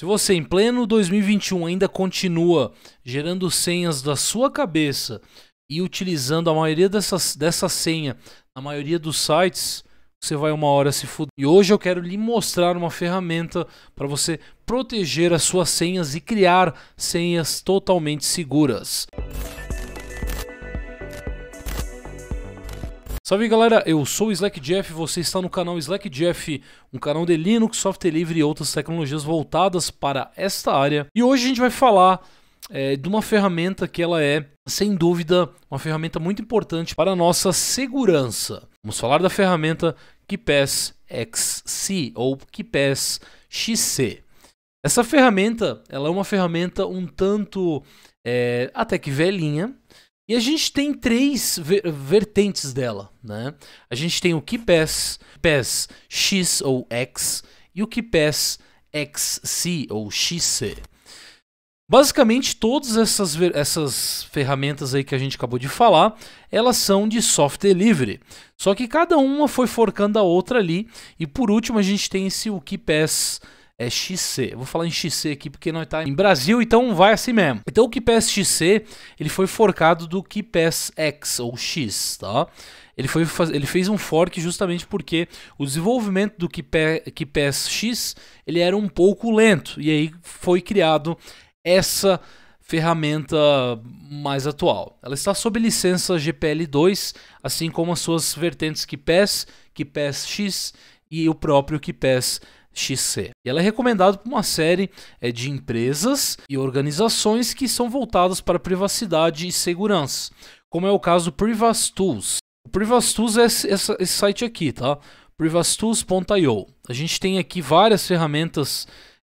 Se você em pleno 2021 ainda continua gerando senhas da sua cabeça e utilizando a maioria dessas, dessa senha na maioria dos sites, você vai uma hora se fuder. E hoje eu quero lhe mostrar uma ferramenta para você proteger as suas senhas e criar senhas totalmente seguras. Salve galera, eu sou o Slack Jeff, você está no canal Slack Jeff, um canal de Linux, software livre e outras tecnologias voltadas para esta área. E hoje a gente vai falar é, de uma ferramenta que ela é, sem dúvida, uma ferramenta muito importante para a nossa segurança. Vamos falar da ferramenta KeePass XC ou KeePass XC. Essa ferramenta, ela é uma ferramenta um tanto é, até que velhinha, e a gente tem três ver vertentes dela, né? A gente tem o KeePass, PES X ou X e o KeePass XC ou XC. Basicamente, todas essas, essas ferramentas aí que a gente acabou de falar, elas são de software livre. Só que cada uma foi forcando a outra ali. E por último, a gente tem esse o KeePass é XC. Eu vou falar em XC aqui porque nós tá em Brasil, então vai assim mesmo. Então o KeePass XC, ele foi forcado do KeePass X ou X, tá? Ele, foi, ele fez um fork justamente porque o desenvolvimento do KeePass X, ele era um pouco lento e aí foi criado essa ferramenta mais atual. Ela está sob licença GPL2, assim como as suas vertentes KeePass, KeePass X e o próprio KeePass XC. E ela é recomendada por uma série é, de empresas e organizações que são voltadas para privacidade e segurança, como é o caso do PrivasTools. O PrivasTools é esse, esse site aqui, tá? PrivasTools.io. A gente tem aqui várias ferramentas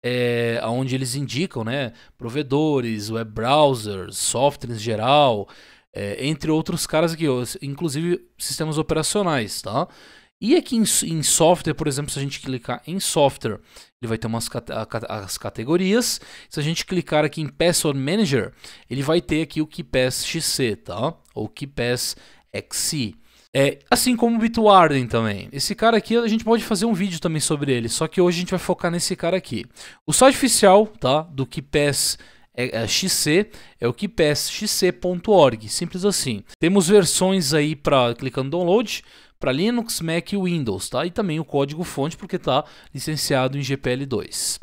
é, onde eles indicam, né? Provedores, web browsers, software em geral, é, entre outros caras aqui, inclusive sistemas operacionais, tá? E aqui em, em, software, por exemplo, se a gente clicar em software, ele vai ter umas as categorias. Se a gente clicar aqui em Password Manager, ele vai ter aqui o KeePass XC, tá? Ou KeePass XC. É, assim como o Bitwarden também. Esse cara aqui a gente pode fazer um vídeo também sobre ele, só que hoje a gente vai focar nesse cara aqui. O site oficial, tá, do KeePass é, é, XC é o keypassxc.org, simples assim. Temos versões aí para clicando download, para Linux, Mac e Windows, tá? E também o código fonte porque está licenciado em GPL2.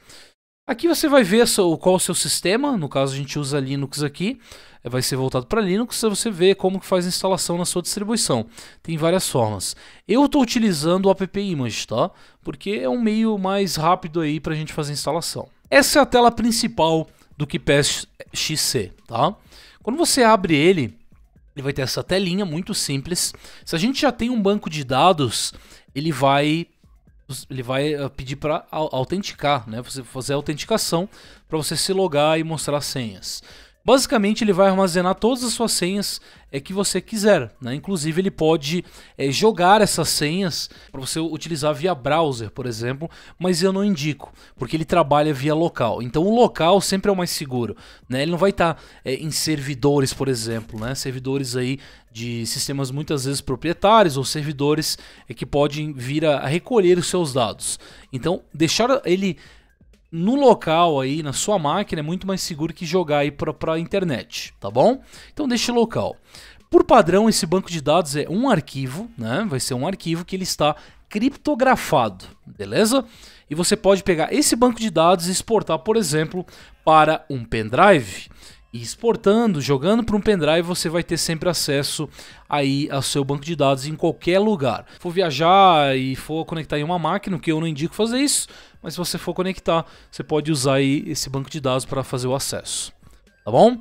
Aqui você vai ver qual o seu sistema, no caso a gente usa Linux aqui, eh, vai ser voltado para Linux, você vê como que faz a instalação na sua distribuição. Tem várias formas. Eu estou utilizando o app Image, tá? Porque é um meio mais rápido aí para a gente fazer a instalação. Essa é a tela principal do que tá? Quando você abre ele, ele vai ter essa telinha muito simples. Se a gente já tem um banco de dados, ele vai ele vai eh, pedir para autenticar, né? Você fazer a autenticação para você se logar e mostrar senhas. Basicamente, ele vai armazenar todas as suas senhas é, que você quiser. Né? Inclusive, ele pode é, jogar essas senhas para você utilizar via browser, por exemplo, mas eu não indico, porque ele trabalha via local. Então, o local sempre é o mais seguro. Né? Ele não vai estar tá, é, em servidores, por exemplo, né? servidores aí de sistemas muitas vezes proprietários ou servidores é, que podem vir a, a recolher os seus dados. Então, deixar ele no local aí, na sua máquina, é muito mais seguro que jogar aí para a internet, tá bom? Então deixe local. Por padrão, esse banco de dados é um arquivo, né? Vai ser um arquivo que ele está criptografado, beleza? E você pode pegar esse banco de dados e exportar, por exemplo, para um pendrive. E exportando, jogando para um pendrive, você vai ter sempre acesso aí ao seu banco de dados em qualquer lugar. For viajar e for conectar em uma máquina, que eu não indico fazer isso, mas se você for conectar, você pode usar aí esse banco de dados para fazer o acesso, tá bom?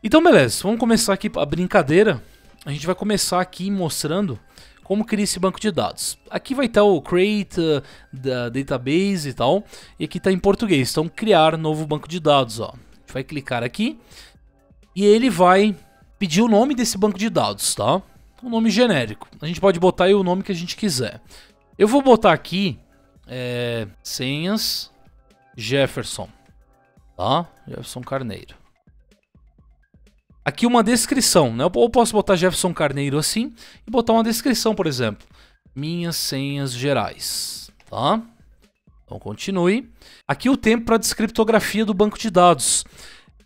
Então beleza, vamos começar aqui a brincadeira. A gente vai começar aqui mostrando como criar esse banco de dados. Aqui vai estar o create uh, da database e tal, e aqui está em português, então criar novo banco de dados, ó. A gente vai clicar aqui e ele vai pedir o nome desse banco de dados, tá? Um nome genérico. A gente pode botar aí o nome que a gente quiser. Eu vou botar aqui é, senhas Jefferson, tá? Jefferson Carneiro. Aqui uma descrição, né? Ou posso botar Jefferson Carneiro assim e botar uma descrição, por exemplo. Minhas senhas gerais, tá? Então continue. Aqui o tempo para descriptografia do banco de dados.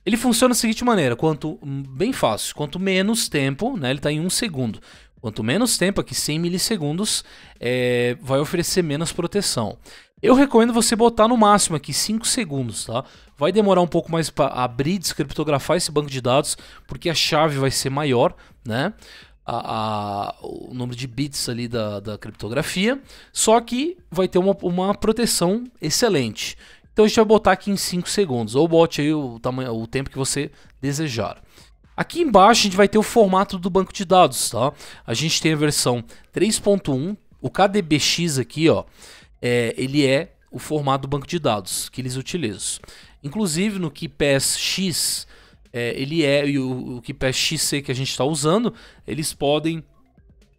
Ele funciona da seguinte maneira, quanto hum, bem fácil, quanto menos tempo, né? Ele está em um segundo. Quanto menos tempo, aqui 100 milissegundos, é, vai oferecer menos proteção. Eu recomendo você botar no máximo aqui 5 segundos, tá? Vai demorar um pouco mais para abrir, descriptografar esse banco de dados, porque a chave vai ser maior, né? A, a, o número de bits ali da, da criptografia, só que vai ter uma, uma proteção excelente. Então a gente vai botar aqui em 5 segundos, ou bote aí o, tamanho, o tempo que você desejar. Aqui embaixo a gente vai ter o formato do banco de dados, tá? A gente tem a versão 3.1, o KDBX aqui, ó, é, ele é o formato do banco de dados que eles utilizam. Inclusive no KeePassX, é, ele é e o, o XC que a gente está usando, eles podem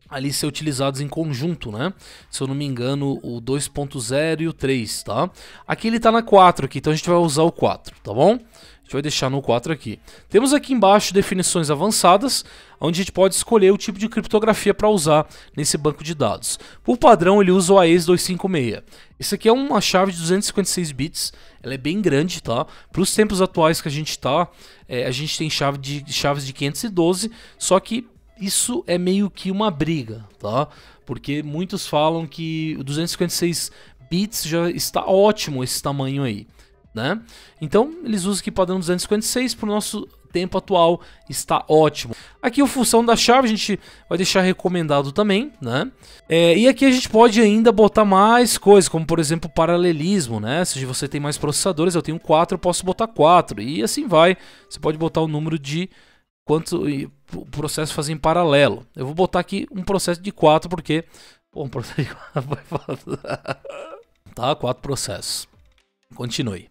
ali ser utilizados em conjunto, né? Se eu não me engano, o 2.0 e o 3, tá? Aqui ele tá na 4 aqui, então a gente vai usar o 4, tá bom? gente vai deixar no 4 aqui. Temos aqui embaixo definições avançadas, onde a gente pode escolher o tipo de criptografia para usar nesse banco de dados. Por padrão, ele usa o AES256. Isso aqui é uma chave de 256 bits, ela é bem grande, tá? Para os tempos atuais que a gente está, é, a gente tem chave de, chaves de 512, só que isso é meio que uma briga, tá? Porque muitos falam que o 256 bits já está ótimo esse tamanho aí. Né? Então, eles usam aqui padrão 256 para o nosso tempo atual está ótimo. Aqui o função da chave a gente vai deixar recomendado também, né? É, e aqui a gente pode ainda botar mais coisas, como por exemplo paralelismo, né? Se você tem mais processadores, eu tenho 4, eu posso botar 4 e assim vai. Você pode botar o número de quanto o processo fazer em paralelo. Eu vou botar aqui um processo de 4 porque... Pô, um processo de vai faltar. Tá, 4 processos. Continue.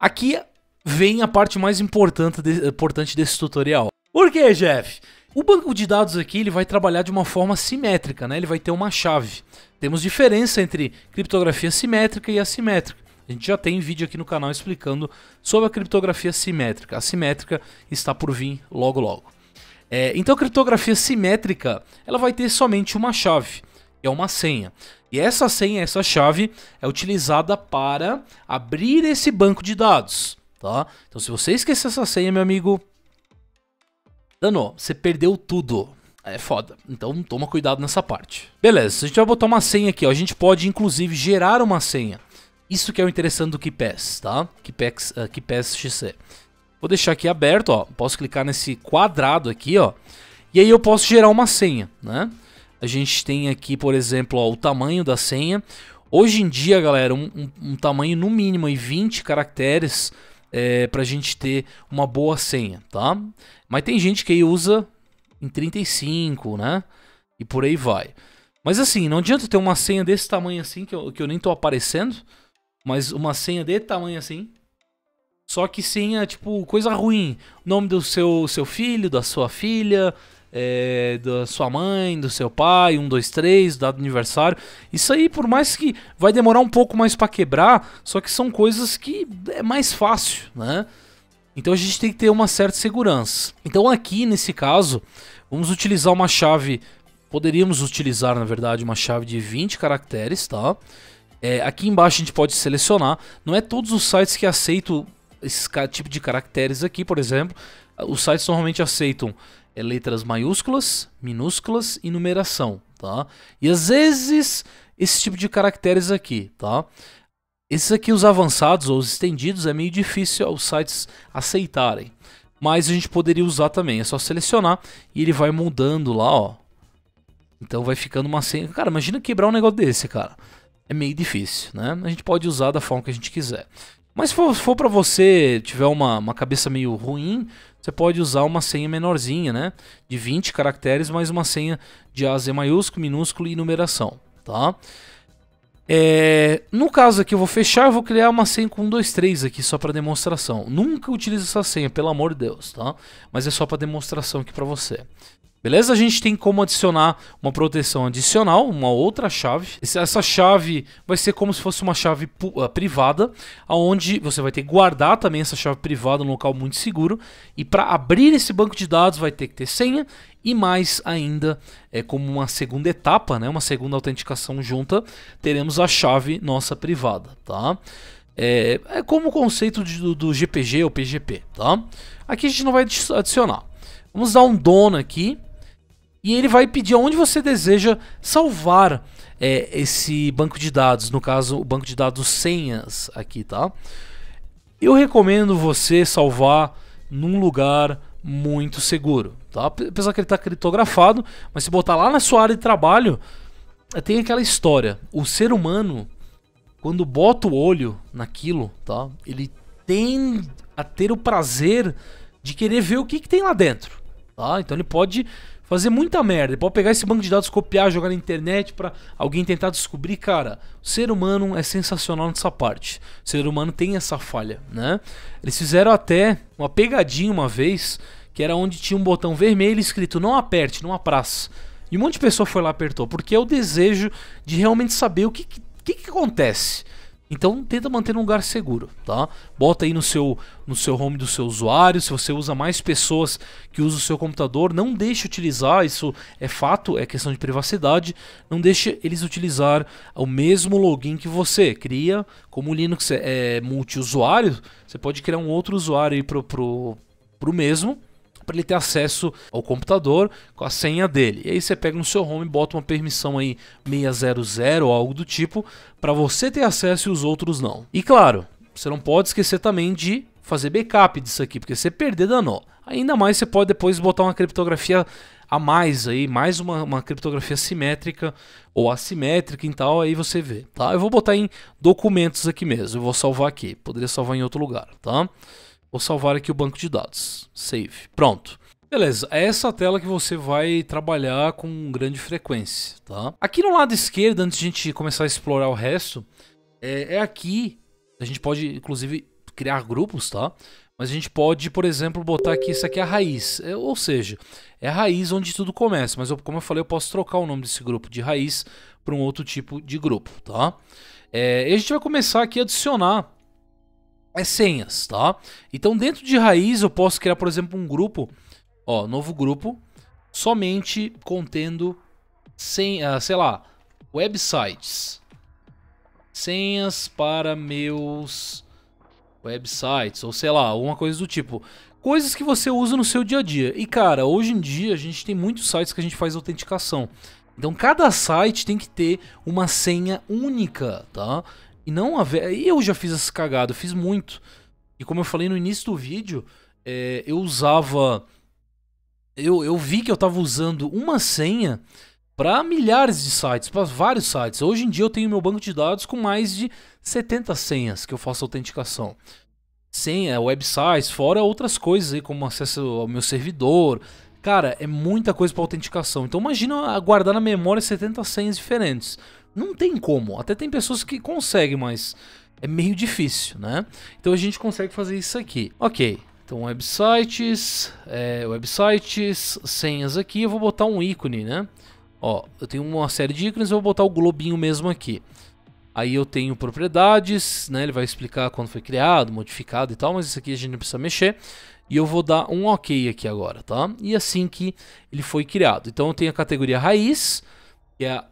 Aqui vem a parte mais importante, de, importante desse tutorial. Por que, Jeff? O banco de dados aqui ele vai trabalhar de uma forma simétrica, né? ele vai ter uma chave. Temos diferença entre criptografia simétrica e assimétrica. A gente já tem vídeo aqui no canal explicando sobre a criptografia simétrica. A simétrica está por vir logo logo. É, então a criptografia simétrica ela vai ter somente uma chave é uma senha. E essa senha, essa chave, é utilizada para abrir esse banco de dados, tá? Então se você esquecer essa senha, meu amigo, danou, você perdeu tudo. É foda, então toma cuidado nessa parte. Beleza, a gente vai botar uma senha aqui, ó. a gente pode inclusive gerar uma senha. Isso que é o interessante do KeePass, tá? KeePass, uh, eh, KeePass XC. Vou deixar aqui aberto, ó. Posso clicar nesse quadrado aqui, ó. E aí eu posso gerar uma senha, né? A gente tem aqui, por exemplo, ó, o tamanho da senha. Hoje em dia, galera, um, um, um tamanho no mínimo em 20 caracteres é, para a gente ter uma boa senha, tá? Mas tem gente que usa em 35, né? E por aí vai. Mas assim, não adianta ter uma senha desse tamanho assim, que eu, que eu nem tô aparecendo, mas uma senha de tamanho assim. Só que senha, tipo, coisa ruim. Nome do seu, seu filho, da sua filha, é, da sua mãe, do seu pai, um, dois, três, dado aniversário. Isso aí, por mais que vai demorar um pouco mais para quebrar, só que são coisas que é mais fácil, né? Então a gente tem que ter uma certa segurança. Então aqui nesse caso, vamos utilizar uma chave, poderíamos utilizar na verdade uma chave de 20 caracteres, tá? É, aqui embaixo a gente pode selecionar, não é todos os sites que aceitam esse tipo de caracteres aqui, por exemplo, os sites normalmente aceitam é letras maiúsculas, minúsculas e numeração, tá? E às vezes esse tipo de caracteres aqui, tá? Esses aqui, os avançados ou os estendidos, é meio difícil aos sites aceitarem. Mas a gente poderia usar também, é só selecionar e ele vai mudando lá, ó. Então vai ficando uma senha. Cara, imagina quebrar um negócio desse, cara. É meio difícil, né? A gente pode usar da forma que a gente quiser. Mas se for, for para você tiver uma, uma cabeça meio ruim, você pode usar uma senha menorzinha, né? De 20 caracteres, mais uma senha de AZ maiúsculo, minúsculo e numeração, tá? É, no caso aqui eu vou fechar, eu vou criar uma senha com 1, 2, 3 aqui só para demonstração. Nunca utilize essa senha, pelo amor de Deus, tá? Mas é só para demonstração aqui para você. Beleza? A gente tem como adicionar uma proteção adicional, uma outra chave. Essa chave vai ser como se fosse uma chave eh, privada, onde você vai ter que guardar também essa chave privada num local muito seguro. E para abrir esse banco de dados vai ter que ter senha e mais ainda, é como uma segunda etapa, né? uma segunda autenticação junta, teremos a chave nossa privada. Tá? É, é como o conceito de, do, do GPG ou PGP. Tá? Aqui a gente não vai adicionar. Vamos dar um dono aqui e ele vai pedir aonde você deseja salvar é, esse banco de dados, no caso o banco de dados senhas aqui, tá? Eu recomendo você salvar num lugar muito seguro, tá? Apesar que ele está criptografado, mas se botar lá na sua área de trabalho, tem aquela história. O ser humano, quando bota o olho naquilo, tá? Ele tem a ter o prazer de querer ver o que, que tem lá dentro, tá? Então ele pode fazer muita merda. Ele pode pegar esse banco de dados, copiar, jogar na internet para alguém tentar descobrir. Cara, o ser humano é sensacional nessa parte. O ser humano tem essa falha, né? Eles fizeram até uma pegadinha uma vez, que era onde tinha um botão vermelho escrito não aperte, não praça. E um monte de pessoa foi lá apertou, porque é o desejo de realmente saber o que, que, que acontece. Então tenta manter um lugar seguro, tá? Bota aí no seu no seu home do seu usuário, se você usa mais pessoas que usam o seu computador, não deixe utilizar, isso é fato, é questão de privacidade, não deixe eles utilizar o mesmo login que você. Cria, como o Linux é, é multiusuário, você pode criar um outro usuário para o mesmo, para ele ter acesso ao computador com a senha dele. E aí você pega no seu home e bota uma permissão aí 600 ou algo do tipo para você ter acesso e os outros não. E claro, você não pode esquecer também de fazer backup disso aqui, porque você perder danou. Ainda mais você pode depois botar uma criptografia a mais aí, mais uma, uma criptografia simétrica ou assimétrica e tal, aí você vê, tá? Eu vou botar em documentos aqui mesmo, eu vou salvar aqui, poderia salvar em outro lugar, tá? Vou salvar aqui o banco de dados. Save. Pronto. Beleza, é essa tela que você vai trabalhar com grande frequência, tá? Aqui no lado esquerdo, antes de a gente começar a explorar o resto, é, é aqui, a gente pode, inclusive, criar grupos, tá? Mas a gente pode, por exemplo, botar aqui, isso aqui é a raiz, é, ou seja, é a raiz onde tudo começa, mas eu, como eu falei, eu posso trocar o nome desse grupo de raiz para um outro tipo de grupo, tá? É, e a gente vai começar aqui a adicionar é senhas, tá? Então dentro de raiz eu posso criar, por exemplo, um grupo, ó, novo grupo, somente contendo sem, ah, sei lá, websites. Senhas para meus websites, ou sei lá, uma coisa do tipo. Coisas que você usa no seu dia a dia. E cara, hoje em dia a gente tem muitos sites que a gente faz autenticação. Então cada site tem que ter uma senha única, tá? E não haver E eu já fiz essas cagadas, fiz muito. E como eu falei no início do vídeo, é, eu usava. Eu, eu vi que eu tava usando uma senha para milhares de sites, para vários sites. Hoje em dia eu tenho meu banco de dados com mais de 70 senhas que eu faço autenticação. Senha, websites, fora outras coisas aí, como acesso ao meu servidor. Cara, é muita coisa para autenticação. Então imagina guardar na memória 70 senhas diferentes. Não tem como. Até tem pessoas que conseguem, mas é meio difícil, né? Então a gente consegue fazer isso aqui. Ok. Então, websites, é, websites, senhas aqui, eu vou botar um ícone, né? Ó, eu tenho uma série de ícones, eu vou botar o globinho mesmo aqui. Aí eu tenho propriedades, né? Ele vai explicar quando foi criado, modificado e tal, mas isso aqui a gente não precisa mexer. E eu vou dar um OK aqui agora, tá? E assim que ele foi criado. Então eu tenho a categoria raiz, que é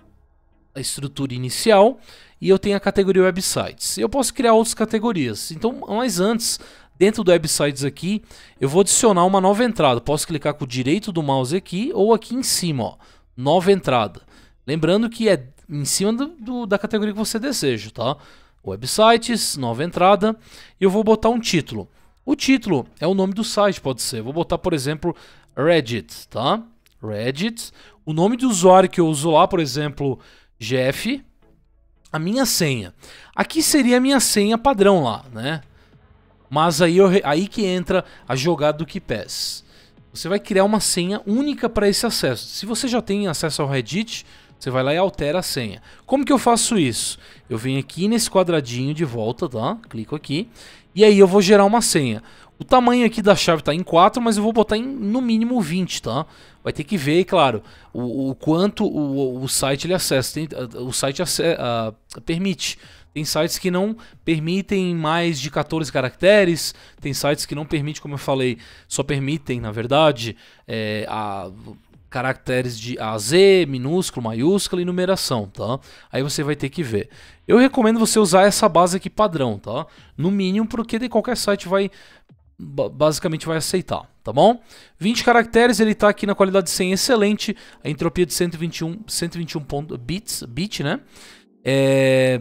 a estrutura inicial e eu tenho a categoria websites. Eu posso criar outras categorias. Então, mas antes, dentro do websites aqui, eu vou adicionar uma nova entrada. Posso clicar com o direito do mouse aqui ou aqui em cima, ó, nova entrada. Lembrando que é em cima do, do, da categoria que você deseja, tá? Websites, nova entrada, eu vou botar um título. O título é o nome do site, pode ser. Vou botar, por exemplo, Reddit, tá? Reddit. O nome do usuário que eu uso lá, por exemplo, Jeff, a minha senha. Aqui seria a minha senha padrão lá, né? Mas aí, eu, aí que entra a jogada do KeePass. Você vai criar uma senha única para esse acesso. Se você já tem acesso ao Reddit, você vai lá e altera a senha. Como que eu faço isso? Eu venho aqui nesse quadradinho de volta, tá? Clico aqui. E aí eu vou gerar uma senha. O tamanho aqui da chave está em 4, mas eu vou botar em no mínimo 20, tá? Vai ter que ver, claro, o, o quanto o, o site ele acessa. Tem, o site uh, permite. Tem sites que não permitem mais de 14 caracteres, tem sites que não permitem, como eu falei, só permitem, na verdade, é, a, caracteres de A a Z, minúsculo, maiúsculo e numeração, tá? Aí você vai ter que ver. Eu recomendo você usar essa base aqui padrão, tá? No mínimo, porque de qualquer site vai basicamente vai aceitar, tá bom? 20 caracteres, ele está aqui na qualidade 100 excelente, a entropia de 121, 121 ponto, bits, bit, né? É,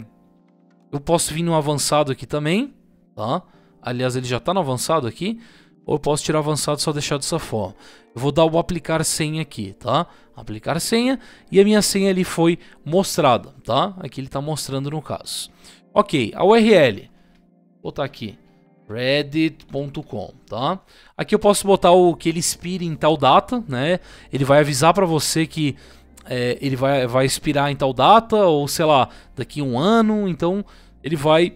eu posso vir no avançado aqui também, tá? Aliás, ele já está no avançado aqui, ou eu posso tirar avançado e só deixar dessa forma. Eu vou dar o aplicar senha aqui, tá? Aplicar senha, e a minha senha ali foi mostrada, tá? Aqui ele está mostrando no caso. Ok, a URL, vou botar aqui, reddit.com, tá? Aqui eu posso botar o que ele expire em tal data, né? Ele vai avisar para você que é, ele vai, vai expirar em tal data ou sei lá daqui um ano, então ele vai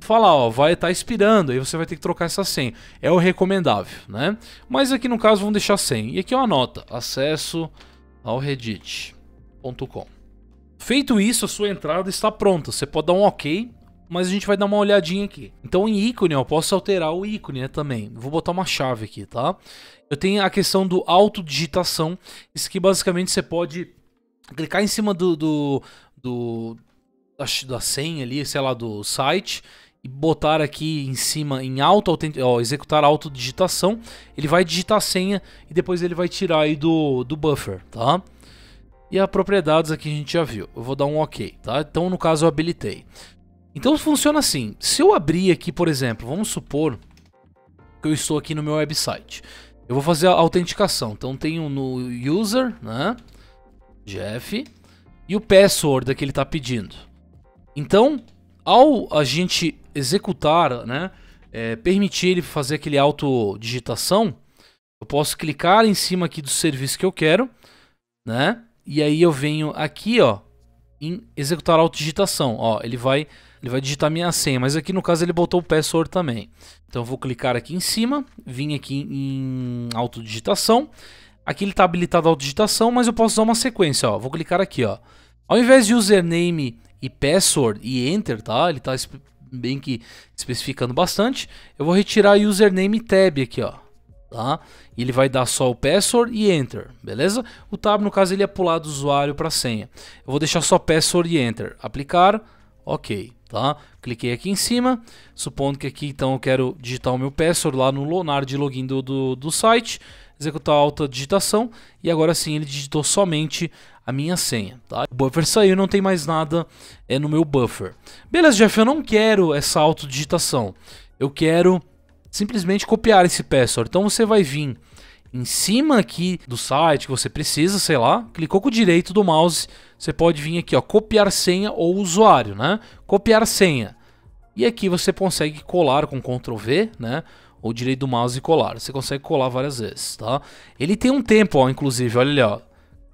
falar, ó, vai estar tá expirando, aí você vai ter que trocar essa senha. É o recomendável, né? Mas aqui no caso vamos deixar sem. E aqui é uma nota, acesso ao reddit.com. Feito isso, a sua entrada está pronta. Você pode dar um OK mas a gente vai dar uma olhadinha aqui. Então em ícone, eu posso alterar o ícone né, também. Vou botar uma chave aqui, tá? Eu tenho a questão do autodigitação, isso que basicamente você pode clicar em cima do, do, do da, da senha ali, sei lá, do site e botar aqui em cima em auto ó, executar autodigitação, ele vai digitar a senha e depois ele vai tirar aí do, do buffer, tá? E a propriedades aqui a gente já viu. Eu vou dar um OK, tá? Então no caso eu habilitei. Então funciona assim, se eu abrir aqui, por exemplo, vamos supor que eu estou aqui no meu website. Eu vou fazer a autenticação, então tenho no user, né, Jeff, e o password que ele está pedindo. Então, ao a gente executar, né, é, permitir ele fazer aquele autodigitação, eu posso clicar em cima aqui do serviço que eu quero, né, e aí eu venho aqui, ó, em executar autodigitação, ó, ele vai ele vai digitar minha senha, mas aqui no caso ele botou o password também. Então eu vou clicar aqui em cima, vim aqui em autodigitação. Aqui ele está habilitado a autodigitação, mas eu posso usar uma sequência, ó. Vou clicar aqui, ó. Ao invés de username e password e enter, tá? Ele está bem que especificando bastante. Eu vou retirar username tab aqui, ó. Tá? Ele vai dar só o password e enter, beleza? O tab, no caso, ele é pular do usuário para senha. Eu vou deixar só password e enter. Aplicar, ok. Tá? Cliquei aqui em cima, supondo que aqui então eu quero digitar o meu password lá no lonar de login do, do, do site, executar a alta digitação e agora sim ele digitou somente a minha senha. Tá? O buffer saiu, não tem mais nada é, no meu buffer. Beleza, Jeff, eu não quero essa autodigitação. Eu quero simplesmente copiar esse password. Então você vai vir em cima aqui do site que você precisa, sei lá, clicou com o direito do mouse, você pode vir aqui, ó, copiar senha ou usuário, né? Copiar senha. E aqui você consegue colar com Ctrl V, né? Ou direito do mouse e colar. Você consegue colar várias vezes, tá? Ele tem um tempo, ó, inclusive, olha ali, ó.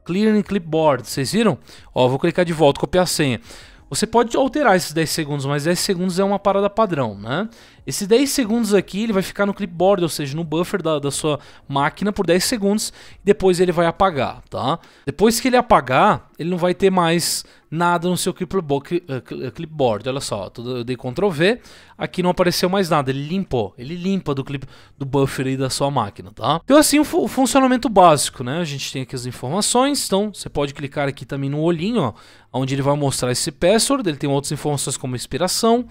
Clearing clipboard, vocês viram? Ó, vou clicar de volta, copiar senha. Você pode alterar esses 10 segundos, mas 10 segundos é uma parada padrão, né? Esses 10 segundos aqui, ele vai ficar no clipboard, ou seja, no buffer da, da sua máquina por 10 segundos, e depois ele vai apagar, tá? Depois que ele apagar, ele não vai ter mais nada no seu clipboard, eh, eh, olha só, eu dei Ctrl V, aqui não apareceu mais nada, ele limpou, ele limpa do, clip, do buffer aí da sua máquina, tá? Então assim, o, o funcionamento básico, né? A gente tem aqui as informações, então você pode clicar aqui também no olhinho, ó, onde ele vai mostrar esse password, ele tem outras informações como inspiração,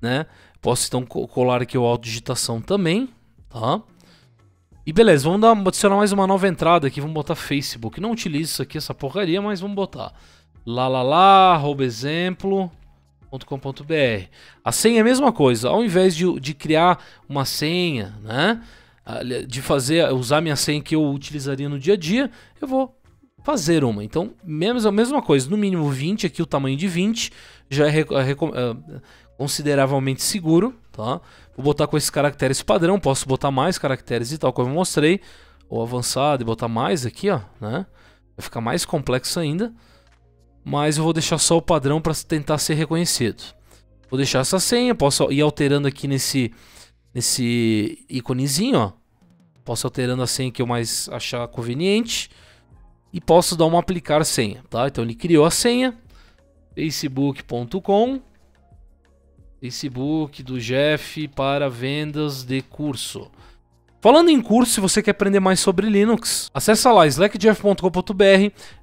né? Posso então colar aqui o digitação também, tá? E beleza, vamos dar, adicionar mais uma nova entrada aqui, vamos botar Facebook. Não utilizo isso aqui, essa porcaria, mas vamos botar. Lá, lá, lá, arroba exemplo, br. A senha é a mesma coisa, ao invés de, de criar uma senha, né? Ah, de fazer, usar minha senha que eu utilizaria no dia a dia, eu vou fazer uma. Então, mesmo, a mesma coisa, no mínimo 20, aqui o tamanho de 20 já é, é, é consideravelmente seguro, tá? Vou botar com esses caracteres padrão, posso botar mais caracteres e tal, como eu mostrei. Ou avançado e botar mais aqui, ó, né? Vai ficar mais complexo ainda. Mas eu vou deixar só o padrão para tentar ser reconhecido. Vou deixar essa senha, posso ir alterando aqui nesse, nesse íconezinho, ó. Posso alterando a senha que eu mais achar conveniente. E posso dar uma aplicar senha, tá? Então ele criou a senha. facebook.com Facebook do Jeff para vendas de curso. Falando em curso, se você quer aprender mais sobre Linux, acessa lá slackjeff.com.br,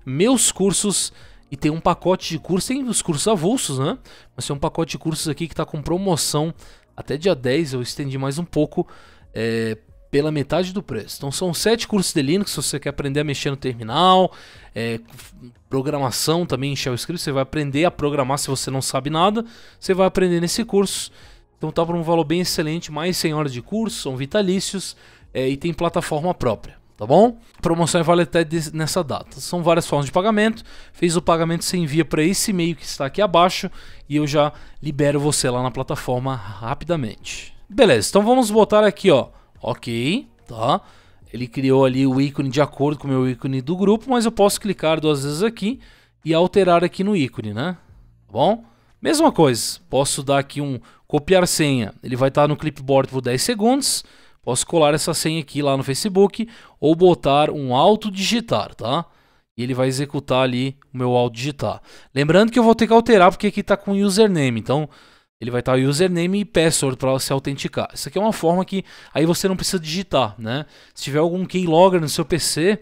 meus cursos, e tem um pacote de cursos, tem os cursos avulsos, né? Mas tem um pacote de cursos aqui que está com promoção até dia 10, eu estendi mais um pouco, é, pela metade do preço. Então são sete cursos de Linux, se você quer aprender a mexer no terminal, é, programação também em Shell Script, você vai aprender a programar se você não sabe nada, você vai aprender nesse curso. Então tá por um valor bem excelente, mais 100 horas de curso, são vitalícios é, e tem plataforma própria tá bom? Promoção é vale até nessa data. São várias formas de pagamento. Fez o pagamento, você envia para esse e-mail que está aqui abaixo e eu já libero você lá na plataforma rapidamente. Beleza, então vamos botar aqui, ó. Ok, tá? Ele criou ali o ícone de acordo com o meu ícone do grupo, mas eu posso clicar duas vezes aqui e alterar aqui no ícone, né? Tá bom? Mesma coisa, posso dar aqui um copiar senha. Ele vai estar tá no clipboard por 10 segundos. Posso colar essa senha aqui lá no Facebook ou botar um auto-digitar, tá? E ele vai executar ali o meu auto-digitar. Lembrando que eu vou ter que alterar porque aqui está com username, então ele vai estar o username e password para se autenticar. Isso aqui é uma forma que aí você não precisa digitar, né? Se tiver algum keylogger no seu PC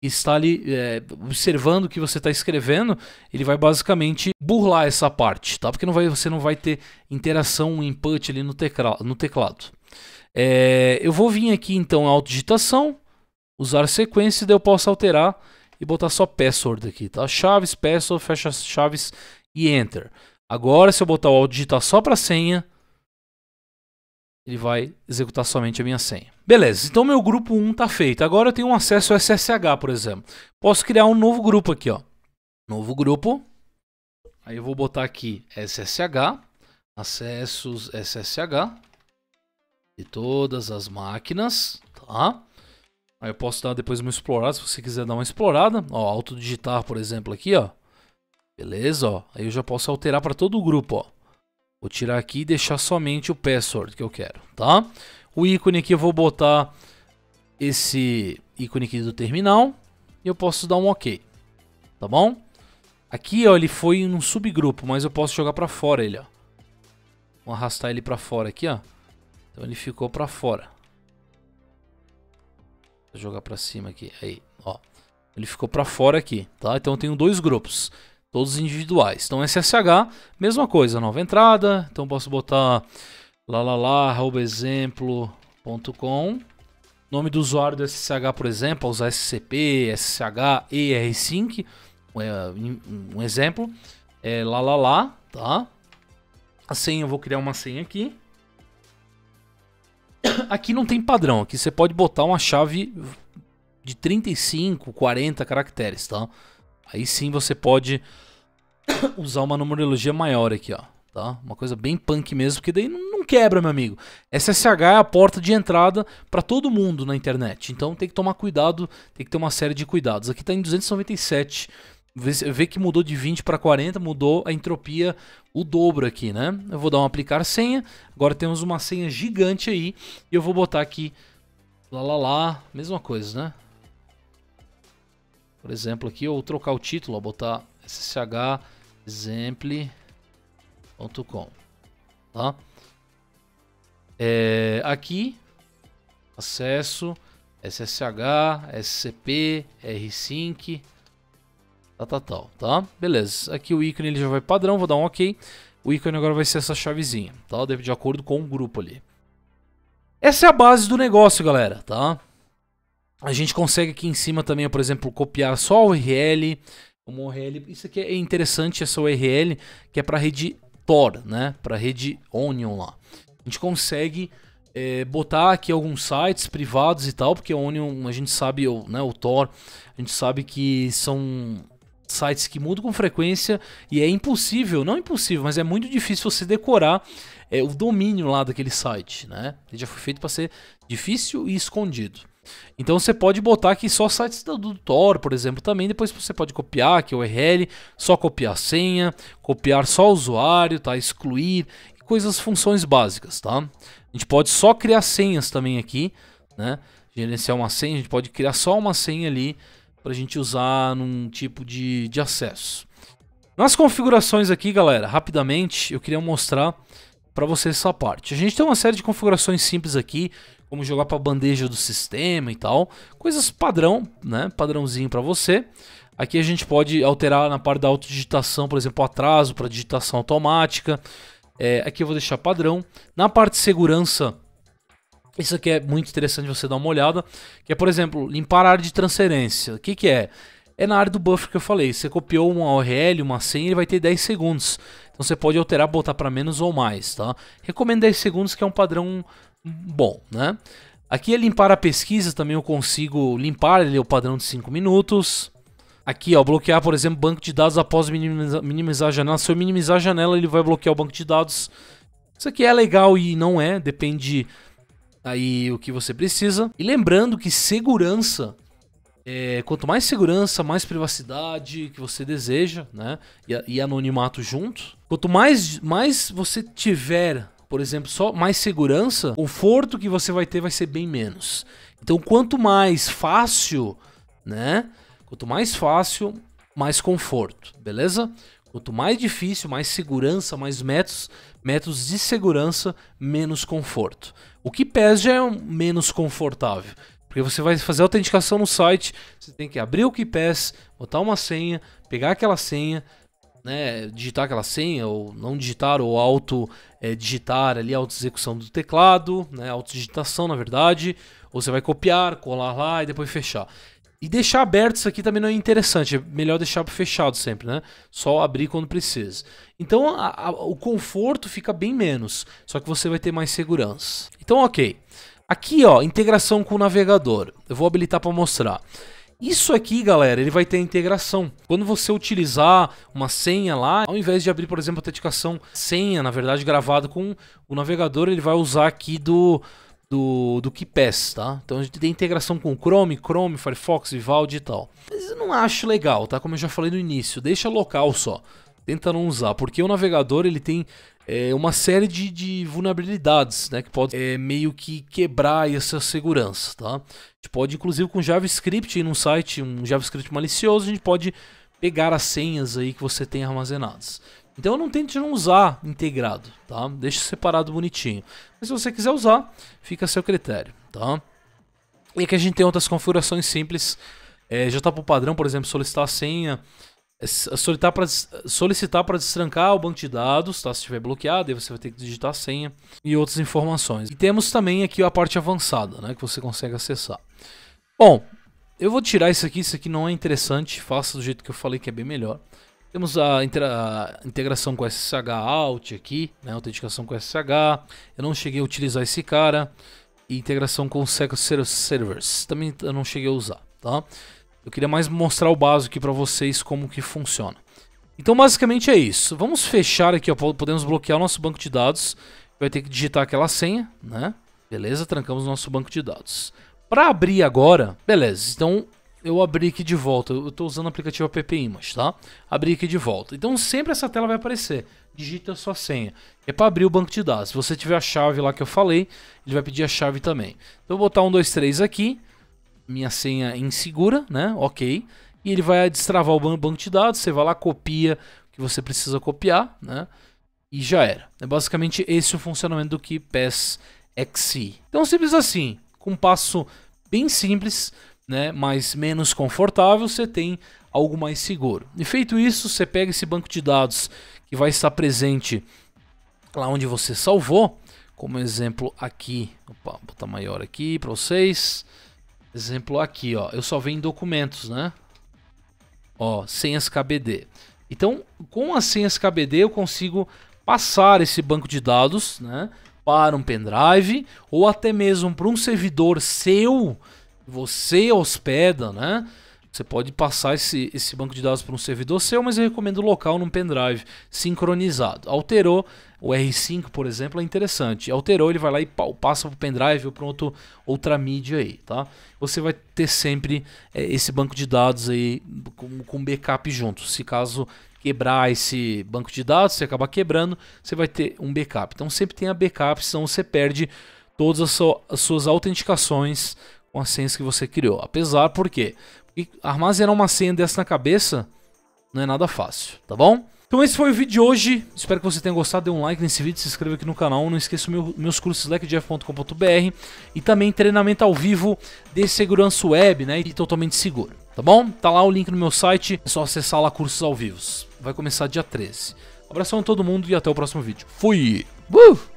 que está ali é, observando o que você está escrevendo, ele vai basicamente burlar essa parte, tá? Porque não vai, você não vai ter interação, input ali no, tecla, no teclado. É, eu vou vir aqui então autodigitação, usar sequência, daí eu posso alterar e botar só password aqui, tá? Chaves, password, fecha chaves e enter. Agora, se eu botar o alt digitar só para senha, ele vai executar somente a minha senha. Beleza, então meu grupo 1 está feito. Agora eu tenho um acesso ao SSH, por exemplo. Posso criar um novo grupo aqui, ó. Novo grupo. Aí eu vou botar aqui SSH, acessos SSH de todas as máquinas, tá? Aí eu posso dar depois uma explorada, se você quiser dar uma explorada. Ó, autodigitar, por exemplo, aqui, ó. Beleza, ó. Aí eu já posso alterar para todo o grupo, ó. Vou tirar aqui e deixar somente o password que eu quero, tá? O ícone aqui eu vou botar esse ícone aqui do terminal e eu posso dar um OK, tá bom? Aqui, ó, ele foi um subgrupo, mas eu posso jogar para fora ele, ó. Vou arrastar ele para fora aqui, ó. Então ele ficou para fora. Vou jogar para cima aqui, aí, ó. Ele ficou para fora aqui, tá? Então eu tenho dois grupos todos individuais. Então SSH, mesma coisa, nova entrada, então posso botar lalala@exemplo.com. Nome do usuário do SSH, por exemplo, usar SCP, SSH e rsync, é, um, exemplo, é lalala, tá? A senha, eu vou criar uma senha aqui. Aqui não tem padrão, aqui você pode botar uma chave de 35, 40 caracteres, tá? Aí sim você pode usar uma numerologia maior aqui, ó. Tá? Uma coisa bem punk mesmo, que daí não quebra, meu amigo. SSH é a porta de entrada para todo mundo na internet. Então tem que tomar cuidado, tem que ter uma série de cuidados. Aqui está em 297. Vê, vê que mudou de 20 para 40, mudou a entropia o dobro aqui, né? Eu vou dar um aplicar senha. Agora temos uma senha gigante aí e eu vou botar aqui lá lá lá, mesma coisa, né? por exemplo, aqui, ou trocar o título, ó, botar ssh.example.com Tá? É, aqui, acesso, SSH, SCP, RSync, tal, tá, tal, tá, tal, tá, tá? Beleza, aqui o ícone ele já vai padrão, vou dar um ok. O ícone agora vai ser essa chavezinha, tá? De acordo com o grupo ali. Essa é a base do negócio, galera, tá? A gente consegue aqui em cima também, por exemplo, copiar só a URL, uma URL. Isso aqui é interessante, essa URL, que é para rede Tor, né? Para rede Onion lá. A gente consegue é, botar aqui alguns sites privados e tal, porque a Onion, a gente sabe, ou, né, o Tor, a gente sabe que são sites que mudam com frequência e é impossível, não impossível, mas é muito difícil você decorar é, o domínio lá daquele site, né? Ele já foi feito para ser difícil e escondido. Então você pode botar aqui só sites do, do Tor, por exemplo, também. Depois você pode copiar aqui o URL, só copiar a senha, copiar só o usuário, tá? Excluir, coisas, funções básicas, tá? A gente pode só criar senhas também aqui, né? Gerenciar uma senha, a gente pode criar só uma senha ali para a gente usar num tipo de, de acesso. Nas configurações aqui, galera, rapidamente, eu queria mostrar para vocês essa parte. A gente tem uma série de configurações simples aqui, como jogar para a bandeja do sistema e tal. Coisas padrão, né? Padrãozinho para você. Aqui a gente pode alterar na parte da autodigitação, por exemplo, atraso para digitação automática. É, aqui eu vou deixar padrão. Na parte de segurança, isso aqui é muito interessante você dar uma olhada. Que é, por exemplo, limpar a área de transferência. O que, que é? É na área do buffer que eu falei. Você copiou uma URL, uma senha, ele vai ter 10 segundos. Então você pode alterar, botar para menos ou mais, tá? Recomendo 10 segundos, que é um padrão bom, né? Aqui é limpar a pesquisa, também eu consigo limpar ele é o padrão de 5 minutos. Aqui, ó, bloquear, por exemplo, banco de dados após minimizar, minimizar a janela. Se eu minimizar a janela, ele vai bloquear o banco de dados. Isso aqui é legal e não é, depende aí o que você precisa. E lembrando que segurança, é, quanto mais segurança, mais privacidade que você deseja, né? E, e anonimato junto. Quanto mais, mais você tiver por exemplo, só mais segurança, o conforto que você vai ter vai ser bem menos. Então, quanto mais fácil, né? Quanto mais fácil, mais conforto, beleza? Quanto mais difícil, mais segurança, mais métodos, métodos de segurança, menos conforto. O que pesa já é menos confortável. Porque você vai fazer autenticação no site, você tem que abrir o KeePass, botar uma senha, pegar aquela senha, né, digitar aquela senha, ou não digitar, ou auto-digitar eh, ali, auto-execução do teclado, né, auto-digitação, na verdade, ou você vai copiar, colar lá e depois fechar. E deixar aberto isso aqui também não é interessante, é melhor deixar fechado sempre, né? Só abrir quando precisa. Então a, a, o conforto fica bem menos, só que você vai ter mais segurança. Então ok, aqui ó, integração com o navegador, eu vou habilitar para mostrar. Isso aqui, galera, ele vai ter integração. Quando você utilizar uma senha lá, ao invés de abrir, por exemplo, a autenticação senha, na verdade, gravado com o navegador, ele vai usar aqui do do, do KeePass, tá? Então a gente tem integração com Chrome, Chrome, Firefox, Vivaldi e tal. Mas eu não acho legal, tá? Como eu já falei no início, deixa local só. Tenta não usar, porque o navegador ele tem é, uma série de, de, vulnerabilidades, né? Que pode é, meio que quebrar essa segurança, tá? A gente pode, inclusive, com JavaScript em um site, um JavaScript malicioso, a gente pode pegar as senhas aí que você tem armazenadas. Então não tente não usar integrado, tá? Deixa separado bonitinho. Mas se você quiser usar, fica a seu critério, tá? E aqui a gente tem outras configurações simples. É, já está para o padrão, por exemplo, solicitar a senha solicitar para solicitar para destrancar o banco de dados, tá? Se estiver bloqueado, aí você vai ter que digitar a senha e outras informações. E temos também aqui a parte avançada, né, que você consegue acessar. Bom, eu vou tirar isso aqui, isso aqui não é interessante, faça do jeito que eu falei que é bem melhor. Temos a, a integração com SSH Alt aqui, né, autenticação com SSH. Eu não cheguei a utilizar esse cara. E integração com o Servers, também eu não cheguei a usar, tá? Eu queria mais mostrar o básico aqui para vocês como que funciona. Então basicamente é isso. Vamos fechar aqui, ó, podemos bloquear o nosso banco de dados. Vai ter que digitar aquela senha, né? Beleza, trancamos o nosso banco de dados. Para abrir agora, beleza, então eu abri aqui de volta. Eu estou usando o aplicativo app Image, tá? Abri aqui de volta. Então sempre essa tela vai aparecer. Digita a sua senha. É para abrir o banco de dados. Se você tiver a chave lá que eu falei, ele vai pedir a chave também. Então eu vou botar um, dois, três aqui minha senha insegura, né? Ok. E ele vai destravar o banco de dados, você vai lá, copia o que você precisa copiar, né? E já era. É basicamente esse o funcionamento do que Pass XE. Então simples assim, com um passo bem simples, né, mas menos confortável, você tem algo mais seguro. E feito isso, você pega esse banco de dados que vai estar presente lá onde você salvou, como exemplo aqui, opa, vou botar maior aqui para vocês. Exemplo aqui, ó. Eu só venho em documentos, né? Ó, senhas KBD. Então, com as senhas KBD eu consigo passar esse banco de dados, né? Para um pendrive ou até mesmo para um servidor seu, você hospeda, né? Você pode passar esse, esse banco de dados para um servidor seu, mas eu recomendo local num pendrive sincronizado. Alterou, o R5, por exemplo, é interessante. Alterou, ele vai lá e pau, passa para o pendrive ou para outra mídia aí, tá? Você vai ter sempre é, esse banco de dados aí com, com backup junto. Se caso quebrar esse banco de dados, você acabar quebrando, você vai ter um backup. Então sempre tenha backup, senão você perde todas as, so, as suas autenticações com as senhas que você criou. Apesar por quê? E armazenar uma senha dessa na cabeça não é nada fácil, tá bom? Então esse foi o vídeo de hoje, espero que você tenha gostado, dê um like nesse vídeo, se inscreva aqui no canal, não esqueça meu, meus cursos leckjeff.com.br e também treinamento ao vivo de segurança web, né, e totalmente seguro, tá bom? Tá lá o link no meu site, é só acessar lá cursos ao vivo, vai começar dia 13. abração a todo mundo e até o próximo vídeo. Fui! Uh!